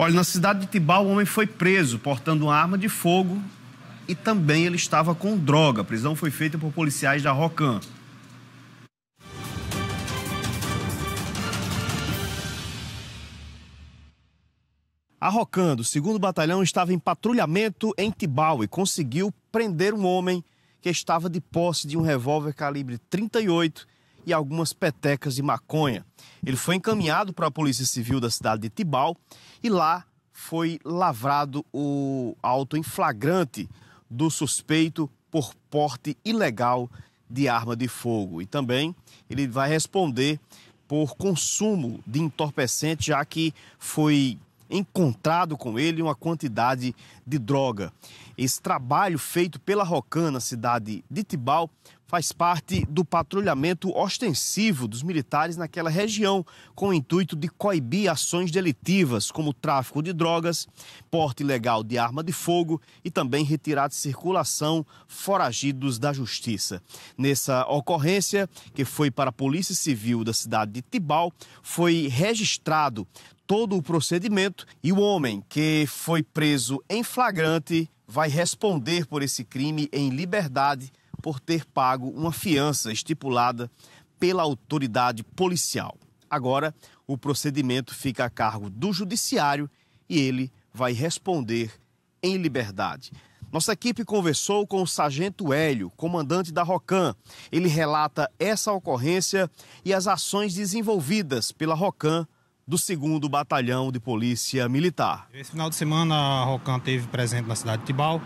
Olha, na cidade de Tibau, o homem foi preso portando uma arma de fogo e também ele estava com droga. A prisão foi feita por policiais da Rocan. A Rocan, do 2 Batalhão, estava em patrulhamento em Tibau e conseguiu prender um homem que estava de posse de um revólver calibre 38 e algumas petecas de maconha. Ele foi encaminhado para a Polícia Civil da cidade de Tibau e lá foi lavrado o auto em flagrante do suspeito por porte ilegal de arma de fogo. E também ele vai responder por consumo de entorpecente, já que foi encontrado com ele uma quantidade de droga. Esse trabalho feito pela Rocan na cidade de Tibau faz parte do patrulhamento ostensivo dos militares naquela região, com o intuito de coibir ações delitivas como tráfico de drogas, porte ilegal de arma de fogo e também retirar de circulação foragidos da justiça. Nessa ocorrência, que foi para a Polícia Civil da cidade de Tibau, foi registrado todo o procedimento e o homem que foi preso em flagrante vai responder por esse crime em liberdade por ter pago uma fiança estipulada pela autoridade policial. Agora, o procedimento fica a cargo do judiciário e ele vai responder em liberdade. Nossa equipe conversou com o sargento Hélio, comandante da Rocan. Ele relata essa ocorrência e as ações desenvolvidas pela Rocan do 2 Batalhão de Polícia Militar. Esse final de semana a Rocan teve presente na cidade de Tibau,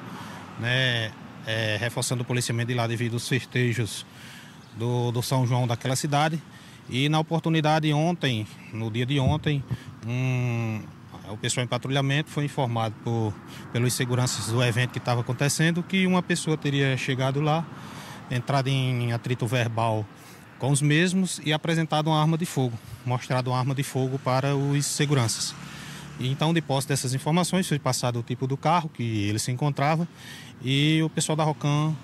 né, é, reforçando o policiamento de lá devido aos festejos do, do São João daquela cidade. E na oportunidade ontem, no dia de ontem, um, o pessoal em patrulhamento foi informado por, pelos seguranças do evento que estava acontecendo que uma pessoa teria chegado lá, entrado em atrito verbal com os mesmos e apresentado uma arma de fogo, mostrado uma arma de fogo para os seguranças então, de posse dessas informações, foi passado o tipo do carro que ele se encontrava e o pessoal da Rocan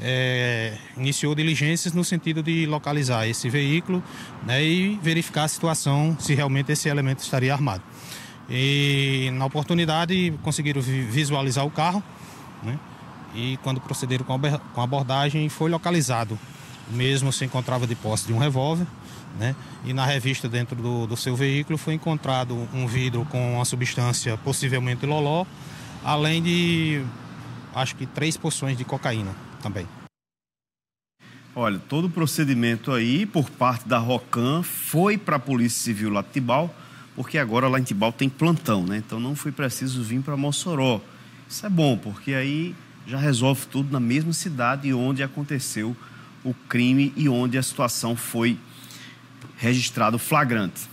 é, iniciou diligências no sentido de localizar esse veículo né, e verificar a situação, se realmente esse elemento estaria armado. E na oportunidade conseguiram visualizar o carro né, e quando procederam com a abordagem foi localizado. O mesmo se encontrava de posse de um revólver né? E na revista, dentro do, do seu veículo, foi encontrado um vidro com uma substância, possivelmente loló, além de acho que três porções de cocaína também. Olha, todo o procedimento aí por parte da Rocan foi para a Polícia Civil lá de Tibau, porque agora lá em Tibau tem plantão, né? Então não foi preciso vir para Mossoró. Isso é bom, porque aí já resolve tudo na mesma cidade onde aconteceu o crime e onde a situação foi registrado flagrante.